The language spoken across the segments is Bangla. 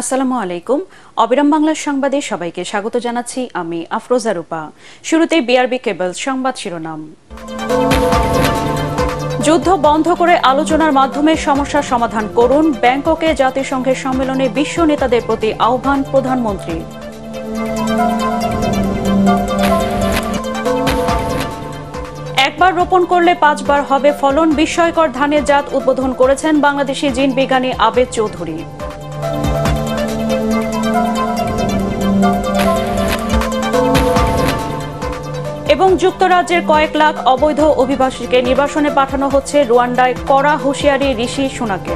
আসসালামু আলাইকুম অবিরাম বাংলার সংবাদে সবাইকে স্বাগত জানাচ্ছি আমি আফরোজা রূপা শুরুতে বিআরবি কেবল সংবাদ শিরোনাম যুদ্ধ বন্ধ করে আলোচনার মাধ্যমে সমস্যার সমাধান করুন ব্যাংককে জাতিসংঘের সম্মেলনে বিশ্ব নেতাদের প্রতি আহ্বান প্রধানমন্ত্রী একবার রোপণ করলে পাঁচবার হবে ফলন বিস্ময়কর ধানের জাত উদ্বোধন করেছেন বাংলাদেশি জিন বিজ্ঞানী আবেদ চৌধুরী এবং যুক্তরাজ্যের কয়েক লাখ অবৈধ অভিবাসীকে নির্বাসনে পাঠানো হচ্ছে রুয়ান্ডায় কড়া হুঁশিয়ারি ঋষি সোনাকে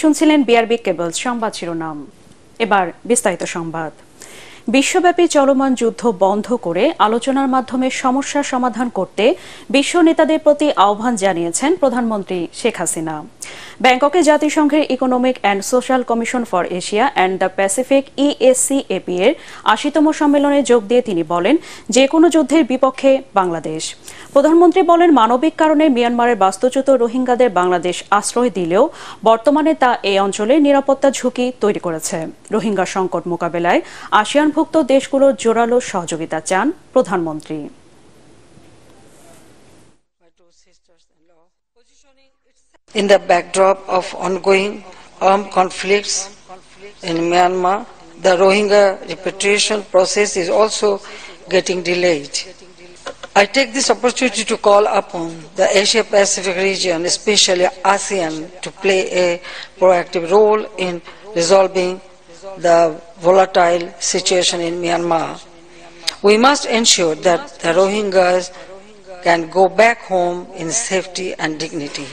শুনছিলেন বিআরবি কেবল সংবাদ শিরোনাম এবার বিস্তারিত সংবাদ বিশ্বব্যাপী চলমান যুদ্ধ বন্ধ করে আলোচনার মাধ্যমে সমস্যা সমাধান করতে বিশ্ব নেতাদের প্রতি আহ্বান জানিয়েছেন প্রধানমন্ত্রী শেখ হাসিনা ব্যাংককে জাতিসংঘের economic and social commission for Asia and the Pacific ESC e AP এর আশিতম সম্মেলনে যোগ দিয়ে তিনি বলেন যে কোনো যুদ্ধের বিপক্ষে বাংলাদেশ প্রধানমন্ত্রী বলেন মানবিক কারণে মিয়ানমারের বাস্তুচ্যুত রোহিঙ্গাদের বাংলাদেশ আশ্রয় দিলেও বর্তমানে তা এই অঞ্চলে নিরাপত্তা ঝুঁকি তৈরি করেছে রোহিঙ্গা সংকট মোকাবেলায় আসিয়ান অন্তর্ভুক্ত দেশগুলোর জোরালো সহযোগিতা চান প্রধানমন্ত্রী In the backdrop of ongoing armed conflicts in Myanmar, the Rohingya repatriation process is also getting delayed. I take this opportunity to call upon the Asia Pacific region, especially ASEAN, to play a proactive role in resolving the volatile situation in Myanmar, we must ensure that the Rohingyas can go back home in safety and dignity.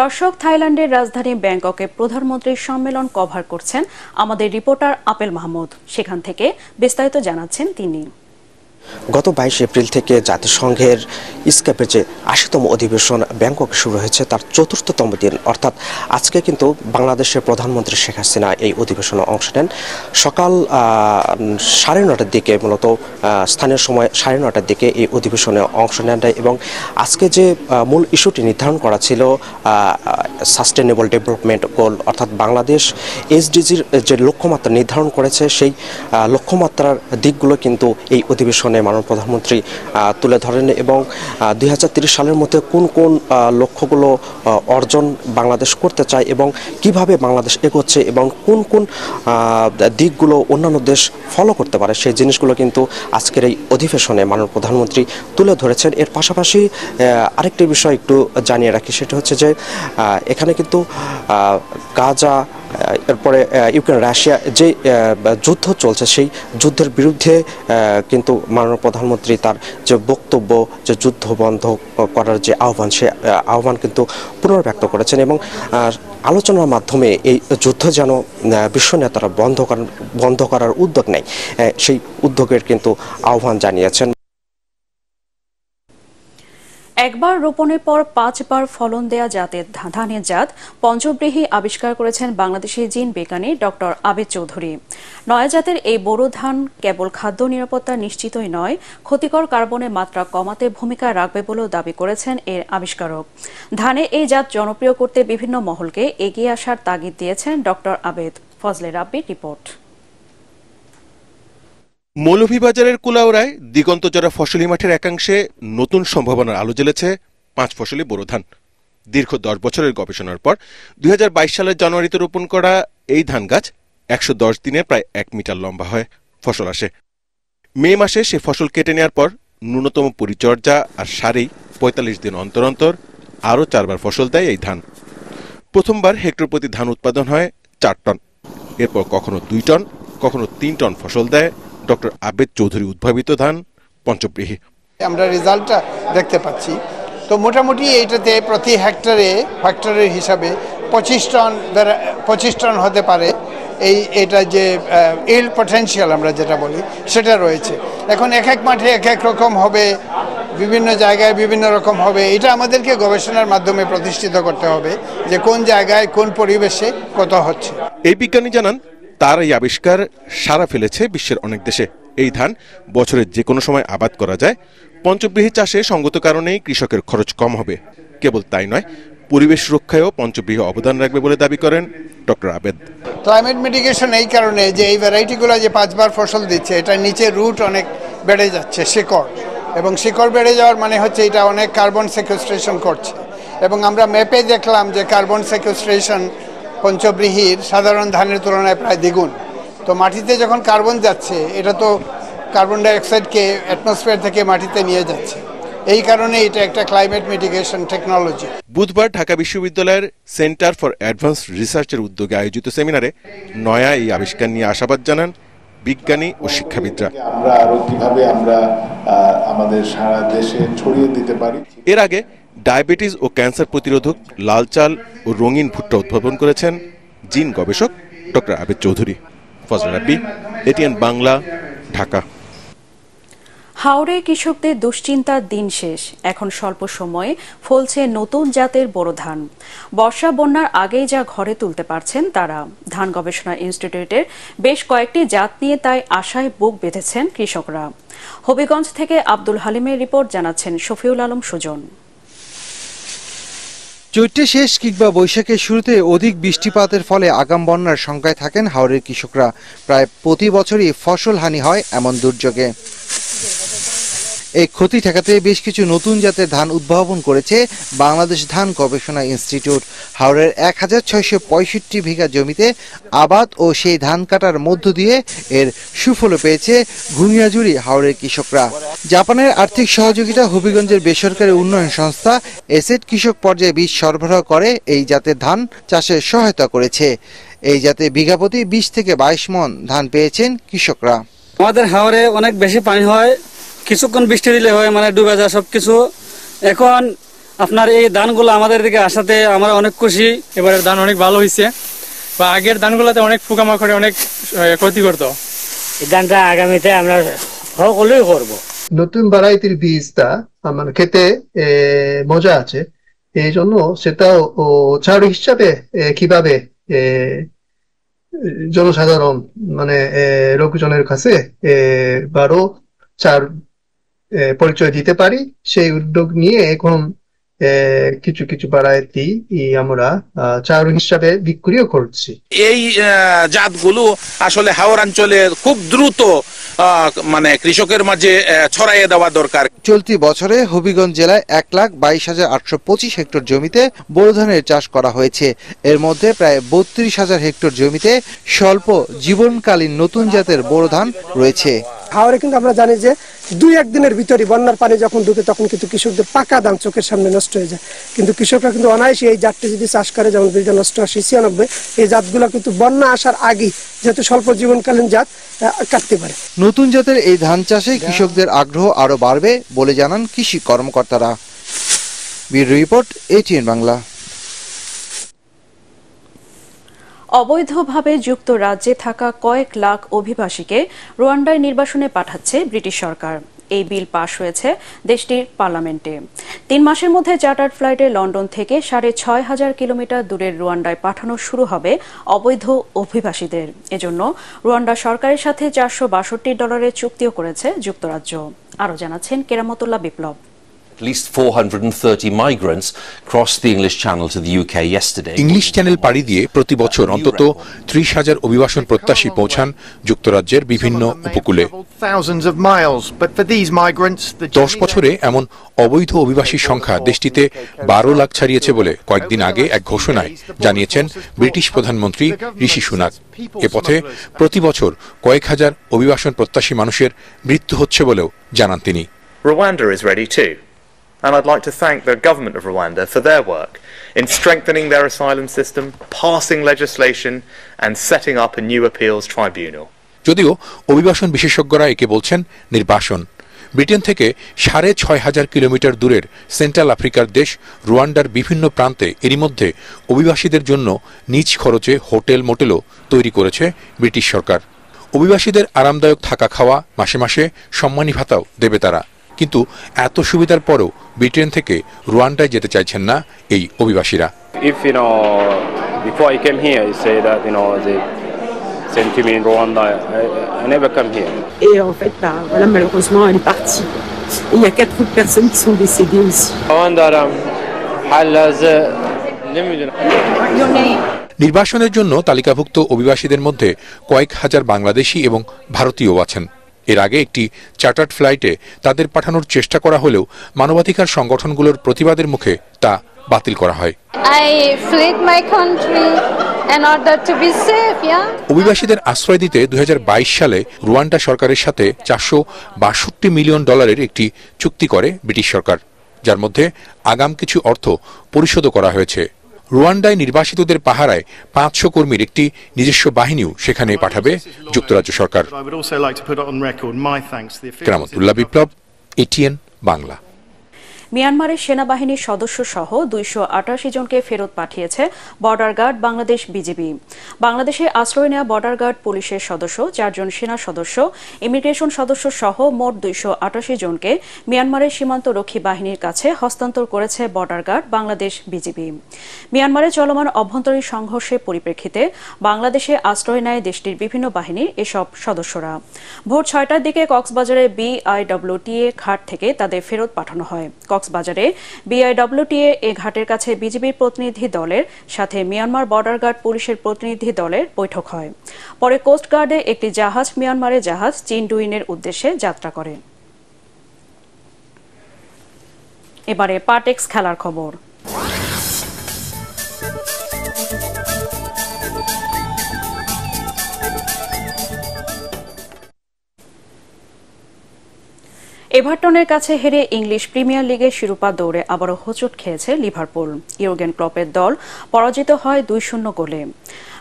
দর্শক থাইল্যান্ডের রাজধানী ব্যাংককে প্রধানমন্ত্রীর সম্মেলন কভার করছেন আমাদের রিপোর্টার আপেল মাহমুদ সেখান থেকে বিস্তারিত জানাচ্ছেন তিনি গত বাইশ এপ্রিল থেকে জাতিসংঘের ইস্কাপের যে আশিতম অধিবেশন ব্যাংককে শুরু হয়েছে তার চতুর্থতম দিন অর্থাৎ আজকে কিন্তু বাংলাদেশের প্রধানমন্ত্রী শেখ হাসিনা এই অধিবেশনে অংশ নেন সকাল সাড়ে নটার দিকে মূলত স্থানীয় সময় সাড়ে নটার দিকে এই অধিবেশনে অংশ নেন এবং আজকে যে মূল ইস্যুটি নির্ধারণ করা ছিল সাস্টেনেবল ডেভেলপমেন্ট গোল অর্থাৎ বাংলাদেশ এসডিজির যে লক্ষ্যমাত্রা নির্ধারণ করেছে সেই লক্ষ্যমাত্রার দিকগুলো কিন্তু এই অধিবেশন সেখানে মাননীয় প্রধানমন্ত্রী তুলে ধরেন এবং দুই সালের মধ্যে কোন কোন লক্ষ্যগুলো অর্জন বাংলাদেশ করতে চায় এবং কিভাবে বাংলাদেশ এগোচ্ছে এবং কোন কোন দিকগুলো অন্যান্য দেশ ফলো করতে পারে সেই জিনিসগুলো কিন্তু আজকের এই অধিবেশনে মাননীয় প্রধানমন্ত্রী তুলে ধরেছেন এর পাশাপাশি আরেকটি বিষয় একটু জানিয়ে রাখি সেটা হচ্ছে যে এখানে কিন্তু গাজা এরপরে ইউক্রেন রাশিয়া যে যুদ্ধ চলছে সেই যুদ্ধের বিরুদ্ধে কিন্তু মাননীয় প্রধানমন্ত্রী তার যে বক্তব্য যে যুদ্ধ বন্ধ করার যে আহ্বান সে আহ্বান কিন্তু পুনর্ব্যক্ত করেছেন এবং আলোচনার মাধ্যমে এই যুদ্ধ যেন বিশ্ব নেতারা বন্ধ করার বন্ধ করার উদ্যোগ নেয় সেই উদ্যোগের কিন্তু আহ্বান জানিয়েছেন একবার রোপণের পর পাঁচবার ফলন দেয়া জাতের ধানের জাত পঞ্চব্রীহি আবিষ্কার করেছেন বাংলাদেশের জিন বিজ্ঞানী ডক্টর আবেদ চৌধুরী নয়া জাতের এই বোরো ধান কেবল খাদ্য নিরাপত্তা নিশ্চিতই নয় ক্ষতিকর কার্বনের মাত্রা কমাতে ভূমিকা রাখবে বলেও দাবি করেছেন এর আবিষ্কারক ধানে এই জাত জনপ্রিয় করতে বিভিন্ন মহলকে এগিয়ে আসার তাগিদ দিয়েছেন ডক্টর আবেদ ফজলে রাব্বির রিপোর্ট মৌলভীবাজারের কুলাউড়ায় দিগন্তচড়া ফসলি মাঠের একাংশে নতুন সম্ভাবনার আলো জ্বেলেছে পাঁচ ফসলি বোরো ধান দীর্ঘ দশ বছরের গবেষণার পর দুই সালের জানুয়ারিতে রোপণ করা এই ধান গাছ একশো দশ দিনে প্রায় এক মিটার লম্বা হয় ফসল আসে মে মাসে সে ফসল কেটে নেওয়ার পর ন্যূনতম পরিচর্যা আর সারেই পঁয়তাল্লিশ দিন অন্তর অন্তর আরও চারবার ফসল দেয় এই ধান প্রথমবার হেক্টর প্রতি ধান উৎপাদন হয় চার টন এরপর কখনো দুই টন কখনো তিন টন ফসল দেয় ডক্টর আবেদ চৌধুরী উদ্ভাবিত ধান পঞ্চপ্রিহী আমরা রেজাল্টটা দেখতে পাচ্ছি তো মোটামুটি এইটাতে প্রতি হেক্টরে হেক্টরের হিসাবে পঁচিশ টন পঁচিশ টন হতে পারে এই এটা যে ইল পটেন্সিয়াল আমরা যেটা বলি সেটা রয়েছে এখন এক এক মাঠে এক এক রকম হবে বিভিন্ন জায়গায় বিভিন্ন রকম হবে এটা আমাদেরকে গবেষণার মাধ্যমে প্রতিষ্ঠিত করতে হবে যে কোন জায়গায় কোন পরিবেশে কত হচ্ছে এই বিজ্ঞানী জানান তার এই আবিষ্কার সারা ফেলেছে বিশ্বের অনেক দেশে এই ধান বছরের যে কোনো সময় আবাদ করা যায় পঞ্চবৃহি চাষে সঙ্গত কারণেই কৃষকের খরচ কম হবে কেবল তাই নয় পরিবেশ রক্ষায়ও পঞ্চবৃহ অবদান রাখবে বলে দাবি করেন ডক্টর আবেদ ক্লাইমেট মিটিগেশন এই কারণে যে এই ভ্যারাইটিগুলো যে পাঁচবার ফসল দিচ্ছে এটা নিচে রুট অনেক বেড়ে যাচ্ছে শিকড় এবং শিকড় বেড়ে যাওয়ার মানে হচ্ছে এটা অনেক কার্বন সেকুস্ট্রেশন করছে এবং আমরা ম্যাপে দেখলাম যে কার্বন সেকুস্ট্রেশন পঞ্চব্রীহির সাধারণ ধানের তুলনায় প্রায় দ্বিগুণ তো মাটিতে যখন কার্বন যাচ্ছে এটা তো কার্বন ডাইঅক্সাইডকে অ্যাটমসফিয়ার থেকে মাটিতে নিয়ে যাচ্ছে এই কারণে এটা একটা ক্লাইমেট মিটিগেশন টেকনোলজি বুধবার ঢাকা বিশ্ববিদ্যালয়ের সেন্টার ফর অ্যাডভান্স রিসার্চের উদ্যোগে আয়োজিত সেমিনারে নয়া এই আবিষ্কার নিয়ে আশাবাদ জানান বিজ্ঞানী ও শিক্ষাবিদরা আমরা আরো কিভাবে আমরা আমাদের সারা দেশে ছড়িয়ে দিতে পারি এর আগে ডায়াবেটিস ও ক্যান্সার প্রতিরোধক লাল চাল ও রঙিন ভুট্টা উদ্ভাবন করেছেন জিন গবেষক ডক্টর আবেদ চৌধুরী ফজল রাব্বি এটিএন বাংলা ঢাকা হাওড়ে কৃষকদের দুশ্চিন্তার দিন শেষ এখন স্বল্প সময়ে ফলছে নতুন জাতের বড় ধান বর্ষা বন্যার আগেই যা ঘরে তুলতে পারছেন তারা ধান গবেষণা ইনস্টিটিউটের বেশ কয়েকটি জাত নিয়ে তাই আশায় বুক বেঁধেছেন কৃষকরা হবিগঞ্জ থেকে আব্দুল হালিমের রিপোর্ট জানাচ্ছেন শফিউল আলম সুজন চৈত্রের শেষ কিংবা বৈশাখের শুরুতে অধিক বৃষ্টিপাতের ফলে আগাম বন্যার শঙ্কায় থাকেন হাওড়ের কৃষকরা প্রায় প্রতি বছরই ফসল হানি হয় এমন দুর্যোগে এই ক্ষতি ঠেকাতে বেশ কিছু নতুন জাতের ধান উদ্ভাবন করেছে বাংলাদেশ ধান গবেষণা ইনস্টিটিউট হাওড়ের এক হাজার ছয়শো পঁয়ষট্টি বিঘা জমিতে আবাদ ও সেই ধান কাটার মধ্য দিয়ে এর সুফল পেয়েছে ঘুমিয়াজুড়ি হাওড়ের কৃষকরা জাপানের আর্থিক সহযোগিতা হবিগঞ্জের বেসরকারি উন্নয়ন সংস্থা এসেট কৃষক পর্যায়ে বীজ সরবরাহ করে এই জাতের ধান চাষে সহায়তা করেছে এই জাতে বিঘাপতি বিশ থেকে বাইশ মন ধান পেয়েছেন কৃষকরা আমাদের হাওড়ে অনেক বেশি পানি হয় কিছুক্ষণ বৃষ্টি দিলে হয় মানে ডুবে যায় সব কিছু এখন আপনার এই ধানগুলো আমাদের দিকে আসাতে আমরা অনেক খুশি এবারের ধান অনেক ভালো হয়েছে বা আগের ধানগুলোতে অনেক পোকামাকড়ে অনেক ক্ষতি করতো এই ধানটা আগামীতে আমরা সকলেই করব নতুন ভ্যারাইটির বীজটা আমার খেতে মজা আছে এই জন্য সেটাও ও হিসাবে কিভাবে জনসাধারণ মানে লোকজনের কাছে বারো চার পরিচয় দিতে পারি সেই উদ্যোগ নিয়ে এখন কিছু কিছু বাড়াইতি আমরা চাউল হিসাবে বিক্রিও করছি এই জাতগুলো আসলে হাওড়াঞ্চলে খুব দ্রুত মানে কৃষকের মাঝে ছড়াইয়ে দেওয়া দরকার চলতি বছরে হবিগঞ্জ জেলায় এক লাখ বাইশ হাজার আটশো পঁচিশ হেক্টর জমিতে বোরো ধানের চাষ করা হয়েছে এর মধ্যে প্রায় বত্রিশ হাজার হেক্টর জমিতে স্বল্প জীবনকালীন নতুন জাতের বোরো ধান রয়েছে হাওড়ে কিন্তু আমরা জানি যে দুই একদিনের ভিতরে বন্যার পানি যখন ঢুকে তখন কিন্তু কৃষকদের পাকা দাম চোখের সামনে নষ্ট হয়ে যায় কিন্তু কৃষকরা কিন্তু অনায়াসে এই জাতটি যদি চাষ করে যেমন দুইটা নষ্ট আশি ছিয়ানব্বই এই জাতগুলো কিন্তু বন্যা আসার আগেই যেহেতু স্বল্প জীবনকালীন জাত কাটতে পারে নতুন জাতের এই ধান চাষে কৃষকদের আগ্রহ আরও বাড়বে বলে জানান কৃষি কর্মকর্তারা বীর রিপোর্ট এটিএন বাংলা অবৈধভাবে যুক্তরাজ্যে থাকা কয়েক লাখ অভিবাসীকে রোয়ান্ডায় নির্বাসনে পাঠাচ্ছে ব্রিটিশ সরকার এই বিল পাশ হয়েছে দেশটির পার্লামেন্টে তিন মাসের মধ্যে চার্টার ফ্লাইটে লন্ডন থেকে সাড়ে ছয় হাজার কিলোমিটার দূরের রুয়ান্ডায় পাঠানো শুরু হবে অবৈধ অভিবাসীদের এজন্য রুয়ান্ডা সরকারের সাথে চারশো বাষট্টি ডলারের চুক্তিও করেছে যুক্তরাজ্য আরও জানাচ্ছেন কেরামতুল্লাহ বিপ্লব ইংলিশ চ্যানেল পাড়ি দিয়ে প্রতি বছর অন্তত ত্রিশ হাজার অভিবাসন প্রত্যাশী পৌঁছান যুক্তরাজ্যের বিভিন্ন উপকূলে দশ বছরে এমন অবৈধ অভিবাসীর সংখ্যা দেশটিতে বারো লাখ ছাড়িয়েছে বলে কয়েকদিন আগে এক ঘোষণায় জানিয়েছেন ব্রিটিশ প্রধানমন্ত্রী ঋষি সুনাক এ পথে প্রতি বছর কয়েক হাজার অভিবাসন প্রত্যাশী মানুষের মৃত্যু হচ্ছে বলেও জানান তিনি Rwanda is ready too. and I'd like to thank the government of Rwanda for their work in strengthening their asylum system, passing legislation, and setting up a new appeals tribunal. যদিও অভিবাসন বিশেষজ্ঞরা একে বলছেন নির্বাসন ব্রিটেন থেকে সাড়ে ছয় হাজার কিলোমিটার দূরের সেন্ট্রাল আফ্রিকার দেশ রুয়ান্ডার বিভিন্ন প্রান্তে এরই মধ্যে অভিবাসীদের জন্য নিজ খরচে হোটেল মোটেলও তৈরি করেছে ব্রিটিশ সরকার অভিবাসীদের আরামদায়ক থাকা খাওয়া মাসে মাসে সম্মানী ভাতাও দেবে তারা কিন্তু এত সুবিধার পরও ব্রিটেন থেকে রুয়ান্ডায় যেতে চাইছেন না এই অভিবাসীরা নির্বাসনের জন্য তালিকাভুক্ত অভিবাসীদের মধ্যে কয়েক হাজার বাংলাদেশি এবং ভারতীয় আছেন এর আগে একটি চার্টার্ড ফ্লাইটে তাদের পাঠানোর চেষ্টা করা হলেও মানবাধিকার সংগঠনগুলোর প্রতিবাদের মুখে তা বাতিল করা হয় অভিবাসীদের আশ্রয় দিতে দু সালে রুয়ান্ডা সরকারের সাথে চারশো মিলিয়ন ডলারের একটি চুক্তি করে ব্রিটিশ সরকার যার মধ্যে আগাম কিছু অর্থ পরিশোধও করা হয়েছে রুয়ান্ডায় নির্বাসিতদের পাহারায় পাঁচশো কর্মীর একটি নিজস্ব বাহিনীও সেখানে পাঠাবে যুক্তরাজ্য সরকার বিপ্লব এটিএন বাংলা মিয়ানমারের সেনাবাহিনীর সদস্য সহ দুইশো আটাশি জনকে ফেরত পাঠিয়েছে বর্ডার গার্ড বাংলাদেশ বিজিবি বাংলাদেশে আশ্রয় নেওয়া বর্ডার গার্ড পুলিশের সদস্য চারজন সেনা সদস্য ইমিগ্রেশন সদস্য সহ মোট দুইশো আটাশি জনকে মিয়ানমারের সীমান্তরক্ষী বাহিনীর কাছে হস্তান্তর করেছে বর্ডার গার্ড বাংলাদেশ বিজিবি মিয়ানমারে চলমান অভ্যন্তরীণ সংঘর্ষের পরিপ্রেক্ষিতে বাংলাদেশে আশ্রয় নেয় দেশটির বিভিন্ন বাহিনীর এসব সদস্যরা ভোর ছয়টার দিকে কক্সবাজারে বিআইডব্লিউটিএ ঘাট থেকে তাদের ফেরত পাঠানো হয় কক্সবাজারে বিআইডব্লিউটিএ এ ঘাটের কাছে বিজিবির প্রতিনিধি দলের সাথে মিয়ানমার বর্ডার গার্ড পুলিশের প্রতিনিধি দলের বৈঠক হয় পরে কোস্টগার্ডে একটি জাহাজ মিয়ানমারের জাহাজ চীন ডুইনের উদ্দেশ্যে যাত্রা করে এবারে পাটেক্স খেলার খবর এভারটনের কাছে হেরে ইংলিশ প্রিমিয়ার লিগের শিরোপা দৌড়ে আবারও হোচট খেয়েছে লিভারপুল ইয়োগেন ক্লপের দল পরাজিত হয় দুই শূন্য গোলে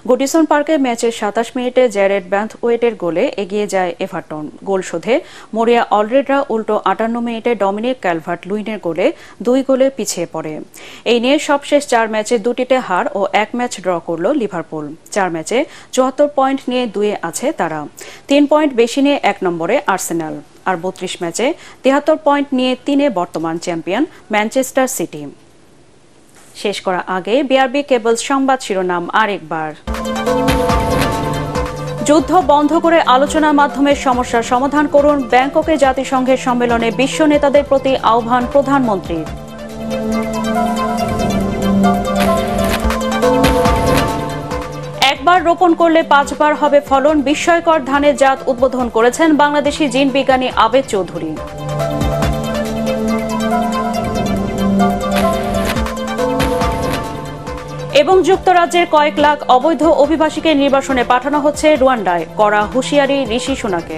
গুডিসন পার্কে ম্যাচের সাতাশ মিনিটে জ্যারেড ব্যান্থ ওয়েটের গোলে এগিয়ে যায় এভারটন গোল শোধে মরিয়া অলরেডরা উল্টো আটান্ন মিনিটে ডমিনিক ক্যালভার্ট লুইনের গোলে দুই গোলে পিছিয়ে পড়ে এই নিয়ে সবশেষ চার ম্যাচে দুটিতে হার ও এক ম্যাচ ড্র করল লিভারপুল চার ম্যাচে চুয়াত্তর পয়েন্ট নিয়ে দুয়ে আছে তারা তিন পয়েন্ট বেশি নিয়ে এক নম্বরে আর্সেনাল আর বত্রিশ ম্যাচে তিয়াত্তর পয়েন্ট নিয়ে তিনে বর্তমান চ্যাম্পিয়ন ম্যানচেস্টার সিটি শেষ করা আগে বিআরবি কেবল সংবাদ শিরোনাম আরেকবার যুদ্ধ বন্ধ করে আলোচনার মাধ্যমে সমস্যার সমাধান করুন ব্যাংককে জাতিসংঘের সম্মেলনে বিশ্ব নেতাদের প্রতি আহ্বান প্রধানমন্ত্রীর একবার রোপণ করলে পাঁচবার হবে ফলন বিস্ময়কর ধানের জাত উদ্বোধন করেছেন বাংলাদেশি জিন বিজ্ঞানী আবেদ চৌধুরী এবং যুক্তরাজ্যের কয়েক লাখ অবৈধ অভিবাসীকে নির্বাসনে পাঠানো হচ্ছে রুয়ান্ডায় করা হুঁশিয়ারি ঋষি সোনাকে